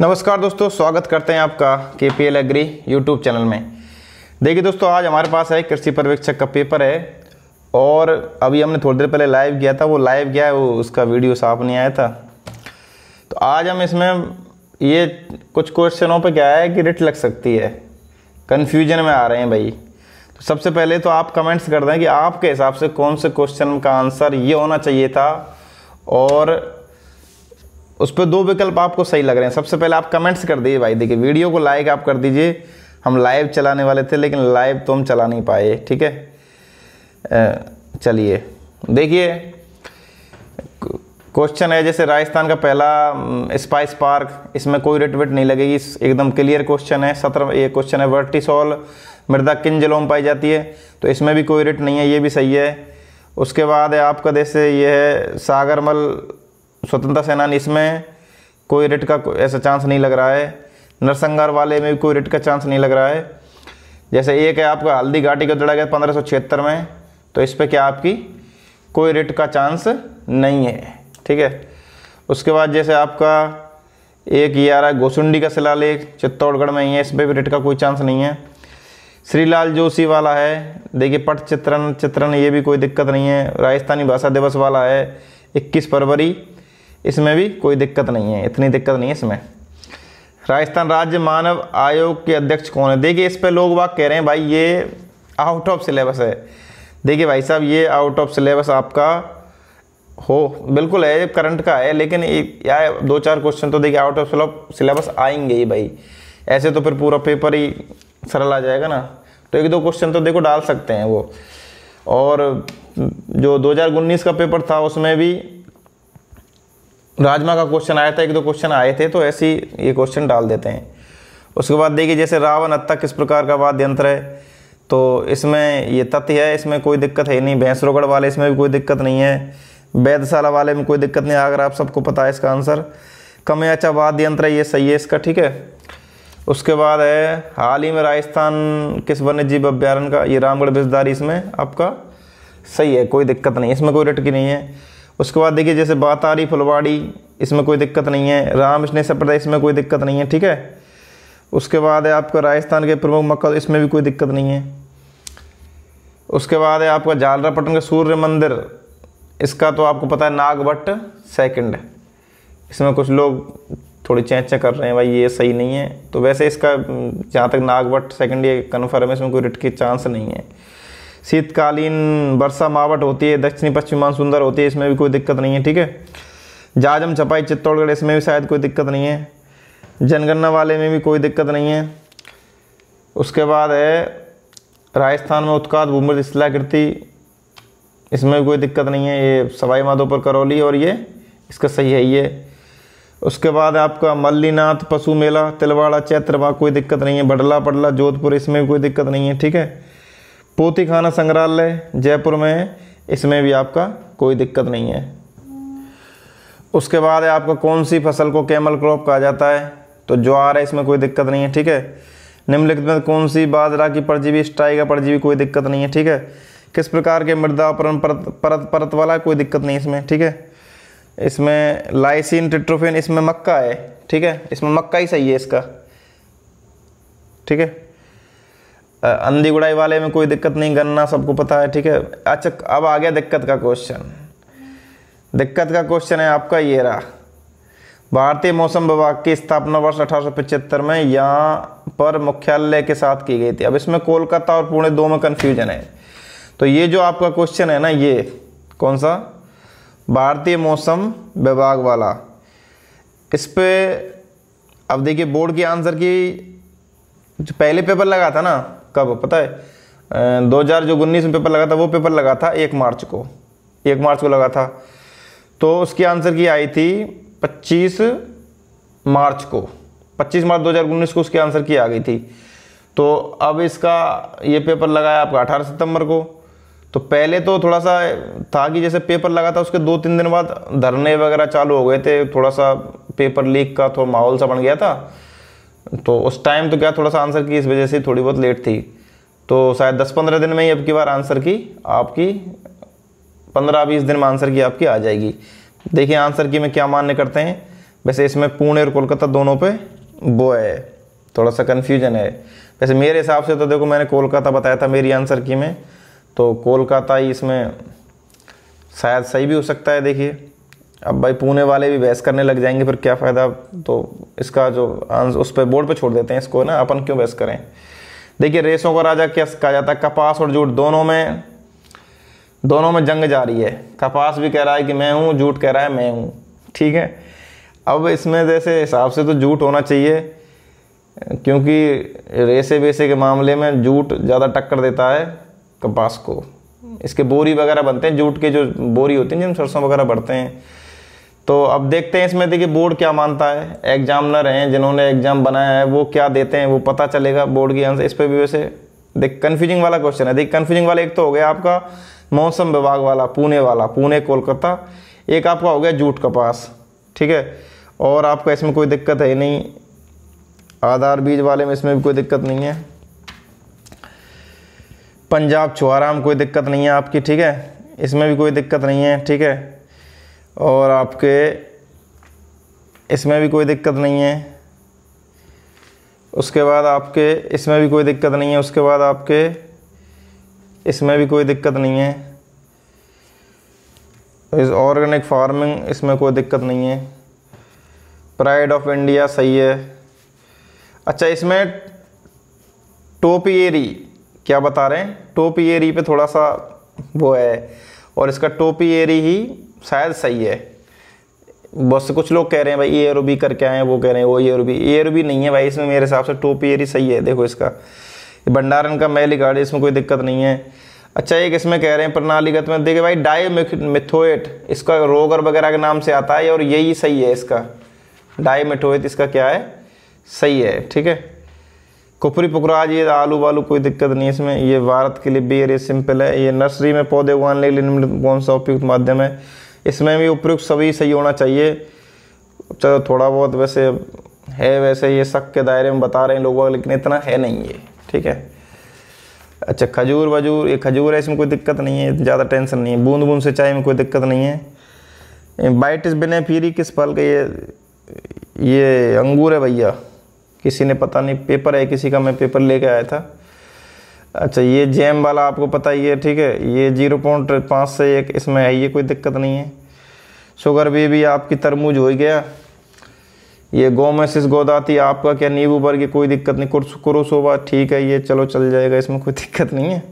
नमस्कार दोस्तों स्वागत करते हैं आपका K P L agri YouTube channel में देखिए दोस्तों आज हमारे पास है कृषि पर्यवेक्षक का पेपर है और अभी हमने थोड़ी देर पहले लाइव गया था वो लाइव गया है वो उसका वीडियो साफ नहीं आया था तो आज हम इसमें ये कुछ क्वेश्चनों पे क्या है कि रिट लग सकती है कन्फ्यूजन में आ रहे हैं भाई तो सबसे पहले तो आप कमेंट्स कर दें कि आपके हिसाब से कौन से क्वेश्चन का आंसर ये होना चाहिए था और उस पर दो विकल्प आपको सही लग रहे हैं सबसे पहले आप कमेंट्स कर दीजिए भाई देखिए वीडियो को लाइक आप कर दीजिए हम लाइव चलाने वाले थे लेकिन लाइव तो हम चला नहीं पाए ठीक है चलिए देखिए क्वेश्चन है जैसे राजस्थान का पहला स्पाइस पार्क इसमें कोई रेट वेट नहीं लगेगी एकदम क्लियर क्वेश्चन है सत्रह ये क्वेश्चन है वर्टिसॉल मृदा किन जिलों में पाई जाती है तो इसमें भी कोई रेट नहीं है ये भी सही है उसके बाद है आपका जैसे ये है सागरमल स्वतंत्रता सेनानी इसमें कोई रिट का ऐसा चांस नहीं लग रहा है नरसंहार वाले में भी कोई रिट का चांस नहीं लग रहा है जैसे एक है आपका हल्दी घाटी का जड़ा गया पंद्रह में तो इस पर क्या आपकी कोई रिट का चांस नहीं है ठीक है उसके बाद जैसे आपका एक ये आ रहा है गोसुंडी का शिलालेख चित्तौड़गढ़ में ही है इस पर भी रिट का कोई चांस नहीं है श्रीलाल जोशी वाला है देखिए पट चित्रण चित्रण ये भी कोई दिक्कत नहीं है राजस्थानी भाषा दिवस वाला है 21 फरवरी इसमें भी कोई दिक्कत नहीं है इतनी दिक्कत नहीं है इसमें राजस्थान राज्य मानव आयोग के अध्यक्ष कौन है देखिए इस पर लोग वाक कह रहे हैं भाई ये आउट ऑफ सिलेबस है देखिए भाई साहब ये आउट ऑफ सिलेबस आपका हो बिल्कुल है करंट का है लेकिन या दो चार क्वेश्चन तो देखिए आउट ऑफ सिलेबस आएंगे ही भाई ऐसे तो फिर पूरा पेपर ही सरल आ जाएगा ना तो एक दो क्वेश्चन तो देखो डाल सकते हैं वो और जो दो का पेपर था उसमें भी राजमा का क्वेश्चन आया था एक दो क्वेश्चन आए थे तो ही ये क्वेश्चन डाल देते हैं उसके बाद देखिए जैसे रावण अत्ता किस प्रकार का वाद्य यंत्र है तो इसमें ये तथ्य है इसमें कोई दिक्कत है नहीं भैंसरोगढ़ वाले इसमें भी कोई दिक्कत नहीं है वैधशाला वाले में कोई दिक्कत नहीं अगर आप सबको पता है इसका आंसर अच्छा वाद्य यंत्र है ये सही है इसका ठीक है उसके बाद है हाल ही में राजस्थान किस वन्य जीव अभ्यारण का ये रामगढ़ बिजदारी इसमें आपका सही है कोई दिक्कत नहीं इसमें कोई रटकी नहीं है उसके बाद देखिए जैसे बातारी फुलवाड़ी इसमें कोई दिक्कत नहीं है राम स्नेह संप्रदाय इसमें कोई दिक्कत नहीं है ठीक है उसके बाद है आपका राजस्थान के प्रमुख मक्का तो इसमें भी कोई दिक्कत नहीं है उसके बाद है आपका जालरापटन का सूर्य मंदिर इसका तो आपको पता है नागभट्ट सेकंड इसमें कुछ लोग थोड़ी चैचें कर रहे हैं भाई ये सही नहीं है तो वैसे इसका जहाँ तक नागभट्ट सेकंड ये कन्फर्म है इसमें कोई रिट के चांस नहीं है शीतकालीन वर्षा मावट होती है दक्षिणी पश्चिम दर होती है इसमें भी कोई दिक्कत नहीं है ठीक है जाजम छपाई चित्तौड़गढ़ इसमें भी शायद कोई दिक्कत नहीं है जनगणना वाले में भी कोई दिक्कत नहीं है उसके बाद है राजस्थान में उत्काद भूमृत शिलाकृति इसमें कोई दिक्कत नहीं है ये सवाई माधोपुर करौली और ये इसका सही है ये उसके बाद आपका मल्लीनाथ पशु मेला तिलवाड़ा चैत्रवा कोई दिक्कत नहीं है बडला पडला जोधपुर इसमें भी कोई दिक्कत नहीं है ठीक है पोतीखाना संग्रहालय जयपुर में है इसमें भी आपका कोई दिक्कत नहीं है उसके बाद है आपका कौन सी फसल को कैमल क्रॉप कहा जाता है तो ज्वार है इसमें कोई दिक्कत नहीं है ठीक है निम्नलिखित में कौन सी बाजरा की परजीवी स्ट्राई का परजीवी कोई दिक्कत नहीं है ठीक है किस प्रकार के मृदा परत परत परत वाला कोई दिक्कत नहीं इसमें ठीक है इसमें लाइसिन टिट्रोफिन इसमें मक्का है ठीक है इसमें मक्का ही सही है इसका ठीक है अंधी गुड़ाई वाले में कोई दिक्कत नहीं गन्ना सबको पता है ठीक है अच्छा अब आ गया दिक्कत का क्वेश्चन दिक्कत का क्वेश्चन है आपका ये रहा भारतीय मौसम विभाग की स्थापना वर्ष अठारह में यहाँ पर मुख्यालय के साथ की गई थी अब इसमें कोलकाता और पुणे दो में कन्फ्यूजन है तो ये जो आपका क्वेश्चन है ना ये कौन सा भारतीय मौसम विभाग वाला इस पर अब देखिए बोर्ड के आंसर की जो पहले पेपर लगा था ना कब पता है दो हज़ार जो उन्नीस में पेपर लगा था वो पेपर लगा था एक मार्च को एक मार्च को लगा था तो उसकी आंसर की आई थी पच्चीस मार्च को पच्चीस मार्च दो हज़ार उन्नीस को उसकी आंसर की आ गई थी तो अब इसका ये पेपर लगाया आपका अठारह सितंबर को तो पहले तो थोड़ा सा था कि जैसे पेपर लगा था उसके दो तीन दिन बाद धरने वगैरह चालू हो गए थे थोड़ा सा पेपर लीक का थोड़ा माहौल सा बन गया था तो उस टाइम तो क्या थोड़ा सा आंसर की इस वजह से थोड़ी बहुत लेट थी तो शायद दस पंद्रह दिन में ही अब की बार आंसर की आपकी पंद्रह बीस दिन में आंसर की आपकी आ जाएगी देखिए आंसर की में क्या मान्य करते हैं वैसे इसमें पुणे और कोलकाता दोनों पे बो है थोड़ा सा कन्फ्यूजन है वैसे मेरे हिसाब से तो देखो मैंने कोलकाता बताया था मेरी आंसर की में तो कोलकाता ही इसमें शायद सही भी हो सकता है देखिए अब भाई पुणे वाले भी बहस करने लग जाएंगे फिर क्या फ़ायदा तो इसका जो आंसर उस पर बोर्ड पे छोड़ देते हैं इसको ना अपन क्यों बहस करें देखिए रेसों का राजा क्या कहा जाता है कपास और जूट दोनों में दोनों में जंग जा रही है कपास भी कह रहा है कि मैं हूँ जूट कह रहा है मैं हूँ ठीक है अब इसमें जैसे हिसाब से तो जूट होना चाहिए क्योंकि रेसे वेसे के मामले में जूट ज़्यादा टक्कर देता है कपास को इसके बोरी वगैरह बनते हैं जूट के जो बोरी होती हैं जिन सरसों वगैरह बढ़ते हैं तो अब देखते हैं इसमें देखिए बोर्ड क्या मानता है एग्जामनर हैं जिन्होंने एग्जाम बनाया है वो क्या देते हैं वो पता चलेगा बोर्ड के आंसर इस पर भी वैसे देख कन्फ्यूजिंग वाला क्वेश्चन है देख कन्फ्यूजिंग वाला एक तो हो गया आपका मौसम विभाग वाला पुणे वाला पुणे कोलकाता एक आपका हो गया जूट कपास ठीक है और आपका इसमें कोई दिक्कत है नहीं आधार बीज वाले में इसमें भी कोई दिक्कत नहीं है पंजाब छुआराम कोई दिक्कत नहीं है आपकी ठीक है इसमें भी कोई दिक्कत नहीं है ठीक है और आपके इसमें भी कोई दिक्कत नहीं है उसके बाद आपके इसमें भी कोई दिक्कत नहीं है उसके बाद आपके इसमें भी कोई दिक्कत नहीं है इस ऑर्गेनिक फार्मिंग इसमें कोई दिक्कत नहीं है प्राइड ऑफ इंडिया सही है अच्छा इसमें टोपियरी क्या बता रहे हैं टोपियरी पे थोड़ा सा वो है और इसका टोपियरी ही शायद सही है बस कुछ लोग कह रहे हैं भाई ये बी करके आए हैं वो कह रहे हैं वो ये एरोबी ये एरोबी नहीं है भाई इसमें मेरे हिसाब से टोप ईयर ही सही है देखो इसका भंडारण का मैली गार्ड इसमें कोई दिक्कत नहीं है अच्छा एक इसमें कह रहे हैं प्रणालीगत में देखिए भाई डाई मिथोएट इसका रोगर वगैरह के नाम से आता है और यही सही है इसका डाई मिथोएट इसका क्या है सही है ठीक है कुपरी पुकराज ये आलू वालू कोई दिक्कत नहीं है इसमें ये भारत के लिए भी ये सिंपल है ये नर्सरी में पौधे उगाने के लिए निम्न कौन सा उपयुक्त माध्यम है इसमें भी उपयुक्त सभी सही होना चाहिए चलो थोड़ा बहुत वैसे है वैसे ये शक के दायरे में बता रहे हैं लोगों को लेकिन इतना है नहीं ये ठीक है अच्छा खजूर वजूर ये खजूर है इसमें कोई दिक्कत नहीं है ज़्यादा टेंशन नहीं है बूंद बूंद सिंचाई में कोई दिक्कत नहीं है बाइटिस बिना फीरी किस फल के ये ये अंगूर है भैया किसी ने पता नहीं पेपर है किसी का मैं पेपर लेके आया था अच्छा ये जेम वाला आपको पता ही है ठीक है ये जीरो पॉइंट पाँच से एक इसमें है ये कोई दिक्कत नहीं है शुगर भी भी आपकी तरमूज हो ही गया ये गोमेसिस गोदाती आपका क्या नींबू भर की कोई दिक्कत नहीं कुरस कुरुसोबा ठीक है ये चलो चल जाएगा इसमें कोई दिक्कत नहीं है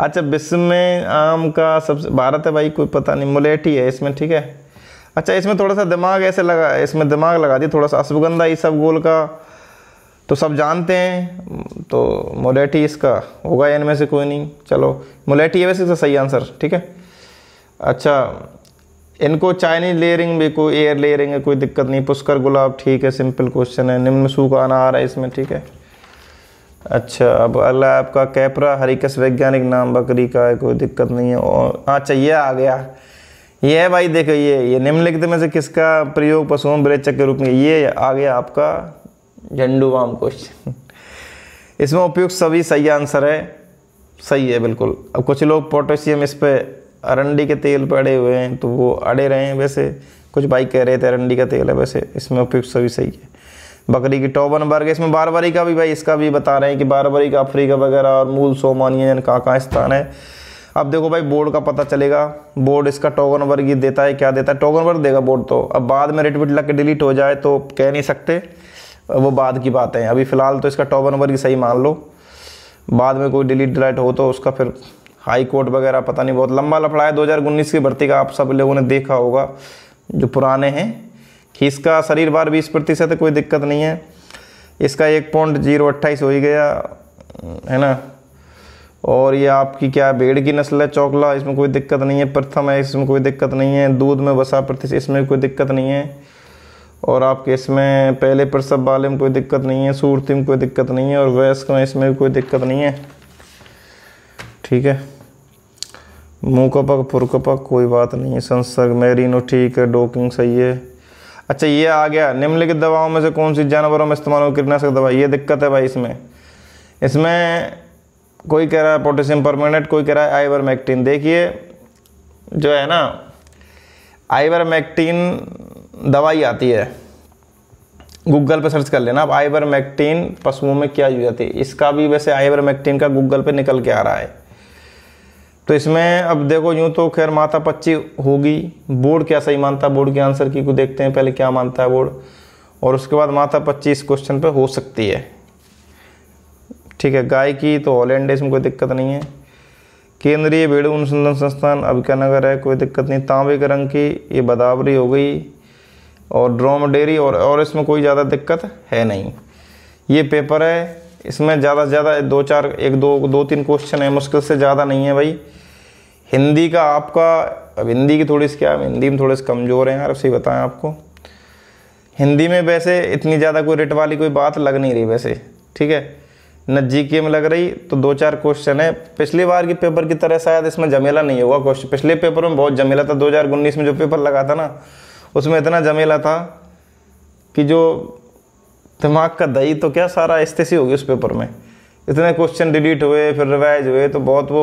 अच्छा विश्व में आम का सबसे भारत है भाई कोई पता नहीं मलेठी है इसमें ठीक है अच्छा इसमें थोड़ा सा दिमाग ऐसे लगा इसमें दिमाग लगा दिया थोड़ा सा अश्वगंधा ये सब गोल का तो सब जानते हैं तो मोलेटी इसका होगा इनमें से कोई नहीं चलो मोलेटी है वैसे इसका तो सही आंसर ठीक है अच्छा इनको चाइनीज लेयरिंग भी कोई एयर लेयरिंग है कोई दिक्कत नहीं पुष्कर गुलाब ठीक है सिंपल क्वेश्चन है निम्न सूखा रहा है इसमें ठीक है अच्छा अब अगला आपका कैपरा हरिकस वैज्ञानिक नाम बकरी का है कोई दिक्कत नहीं है और अच्छा ये आ गया ये है भाई देखो ये ये निम्नलिखित में से किसका प्रयोग पशुओं ब्रेचक के रूप में ये आ गया आपका झंडूवाम क्वेश्चन इसमें उपयुक्त सभी सही आंसर है सही है बिल्कुल अब कुछ लोग पोटेशियम इस पर अरंडी के तेल पर अड़े हुए हैं तो वो अड़े रहे हैं वैसे कुछ भाई कह रहे थे अरंडी का तेल है वैसे इसमें उपयुक्त सभी सही है बकरी की टोबन वर्ग इसमें बारबरी का भी भाई इसका भी बता रहे हैं कि बारबरी का अफ्रीका वगैरह और मूल सोमानियन कहाँ कहाँ स्थान है अब देखो भाई बोर्ड का पता चलेगा बोर्ड इसका टोकन वर्ग देता है क्या देता है टोकन वर्ग देगा बोर्ड तो अब बाद में रेट विट लग के डिलीट हो जाए तो कह नहीं सकते वो बाद की बात है अभी फ़िलहाल तो इसका टॉप नंबर ही सही मान लो बाद में कोई डिलीट डिलाइट हो तो उसका फिर हाई कोर्ट वगैरह पता नहीं बहुत लंबा लफड़ा है दो की भर्ती का आप सब लोगों ने देखा होगा जो पुराने हैं कि इसका शरीर बार बीस प्रतिशत कोई दिक्कत नहीं है इसका एक पॉइंट जीरो अट्ठाईस हो ही गया है ना और ये आपकी क्या भेड़ की नस्ल है चौकला इसमें कोई दिक्कत नहीं है प्रथम है इसमें कोई दिक्कत नहीं है दूध में वसा प्रतिशत इसमें कोई दिक्कत नहीं है और आपके इसमें पहले पर सब वाले में कोई दिक्कत नहीं है सूरती में कोई दिक्कत नहीं है और वैस्क में इसमें भी कोई दिक्कत नहीं है ठीक है मुँह का पक फुर का पक कोई बात नहीं है संसर्ग मेरीनो ठीक है डोकिंग सही है अच्छा ये आ गया निम्नलिखित दवाओं में से कौन सी जानवरों में इस्तेमाल हो कीटनाशक दवा ये दिक्कत है भाई इसमें इसमें कोई कह रहा है पोटेशियम परमानेंट कोई कह रहा है आइवर मैक्टीन देखिए जो है ना आइवर मैक्टीन दवाई आती है गूगल पर सर्च कर लेना आप आइवर मैक्टीन पशुओं में क्या यूज आती है इसका भी वैसे आइवर मैक्टीन का गूगल पे निकल के आ रहा है तो इसमें अब देखो यूँ तो खैर माता पच्ची होगी बोर्ड क्या सही मानता है बोर्ड के आंसर की को देखते हैं पहले क्या मानता है बोर्ड और उसके बाद माता पच्ची इस क्वेश्चन पर हो सकती है ठीक है गाय की तो हॉलैंड इसमें कोई दिक्कत नहीं है केंद्रीय भेड़ अनुसंधान संस्थान क्या नगर है कोई दिक्कत नहीं तांबे के रंग की ये बदावरी हो गई और ड्रोमडेरी और और इसमें कोई ज़्यादा दिक्कत है नहीं ये पेपर है इसमें ज़्यादा से ज़्यादा दो चार एक दो दो तीन क्वेश्चन है मुश्किल से ज़्यादा नहीं है भाई हिंदी का आपका अब हिंदी की थोड़ी सी क्या हिंदी में थोड़े से कमज़ोर हैं यार उसे बताएं आपको हिंदी में वैसे इतनी ज़्यादा कोई रिट वाली कोई बात लग नहीं रही वैसे ठीक है न जी के में लग रही तो दो चार क्वेश्चन है पिछली बार के पेपर की तरह शायद इसमें झमेला नहीं होगा क्वेश्चन पिछले पेपर में बहुत झमेला था दो में जो पेपर लगा था ना उसमें इतना जमेला था कि जो दिमाग का दही तो क्या सारा हो होगी उस पेपर में इतने क्वेश्चन डिलीट हुए फिर रिवाइज हुए तो बहुत वो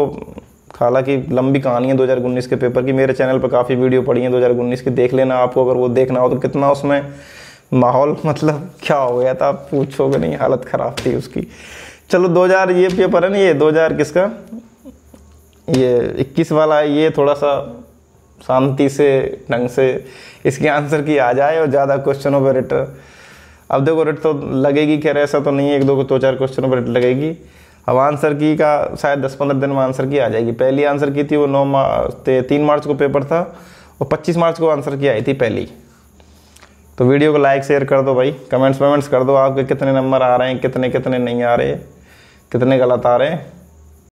हालांकि लंबी कहानी है उन्नीस के पेपर की मेरे चैनल पर काफ़ी वीडियो पड़ी हैं उन्नीस की देख लेना आपको अगर वो देखना हो तो कितना उसमें माहौल मतलब क्या हो गया था आप पूछोगे नहीं हालत ख़राब थी उसकी चलो 2000 ये पेपर है ना ये 2000 किसका ये 21 वाला है ये थोड़ा सा शांति से ढंग से इसके आंसर की आ जाए और ज़्यादा क्वेश्चनों पर रिट अब देखो रिट तो लगेगी खैर ऐसा तो नहीं है एक दो दो तो चार क्वेश्चनों पर रिट लगेगी अब आंसर की का शायद दस पंद्रह दिन में आंसर की आ जाएगी पहली आंसर की थी वो नौ मार्च तीन मार्च को पेपर था और पच्चीस मार्च को आंसर की आई थी पहली तो वीडियो को लाइक शेयर कर दो भाई कमेंट्स वमेंट्स कर दो आपके कितने नंबर आ रहे हैं कितने कितने नहीं आ रहे कितने गलत आ रहे हैं